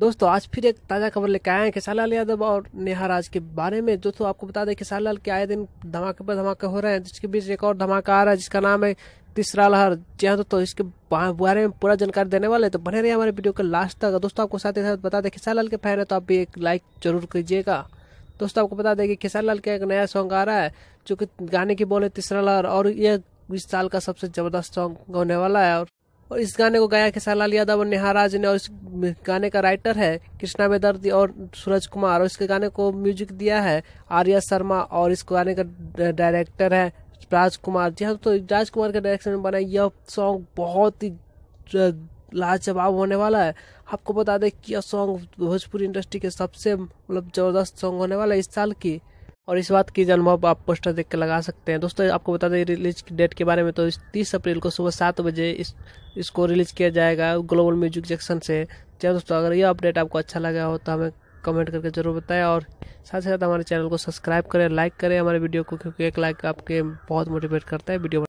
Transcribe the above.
दोस्तों आज फिर एक ताज़ा खबर लेकर आए हैं खेसारी यादव और नेहा राज के बारे में दोस्तों आपको बता दें खेसारी लाल के आए दिन धमाके पर धमाके हो रहे हैं जिसके बीच एक और धमाका आ रहा है जिसका नाम है तीसरा लहर जी हाँ दोस्तों इसके बारे में पूरा जानकारी देने वाले तो बने रहिए हमारे वीडियो के लास्ट तक दोस्तों आपको साथ ही साथ बता दें खेसारी लाल के फैन है तो आप भी एक लाइक जरूर कीजिएगा दोस्तों आपको बता दें कि खेसारी लाल का एक नया सॉन्ग आ रहा है जो कि गाने की बोले तीसरा लहर और ये इस साल का सबसे ज़बरदस्त सॉन्ग होने वाला है और और इस गाने को गाया खेसारी लाल यादव और नेहा राज ने और इस गाने का राइटर है कृष्णा बेदर्दी और सूरज कुमार और इसके गाने को म्यूजिक दिया है आर्या शर्मा और इस गाने का डायरेक्टर है राजकुमार जी हाँ तो राजकुमार के डायरेक्शन में बना यह सॉन्ग बहुत ही लाजवाब होने वाला है आपको बता दें कि यह सॉन्ग भोजपुरी इंडस्ट्री के सबसे मतलब ज़बरदस्त सॉन्ग होने वाला है इस साल की और इस बात की अनुभव आप पोस्टर देख के लगा सकते हैं दोस्तों आपको बता दें रिलीज डेट के बारे में तो तीस अप्रैल को सुबह सात बजे इस इसको रिलीज किया जाएगा ग्लोबल म्यूजिक जैक्शन से चलो दोस्तों अगर यह अपडेट आपको अच्छा लगा हो तो हमें कमेंट करके ज़रूर बताएं और साथ ही साथ हमारे चैनल को सब्सक्राइब करें लाइक करें हमारे वीडियो को क्योंकि एक लाइक आपके बहुत मोटिवेट करता है वीडियो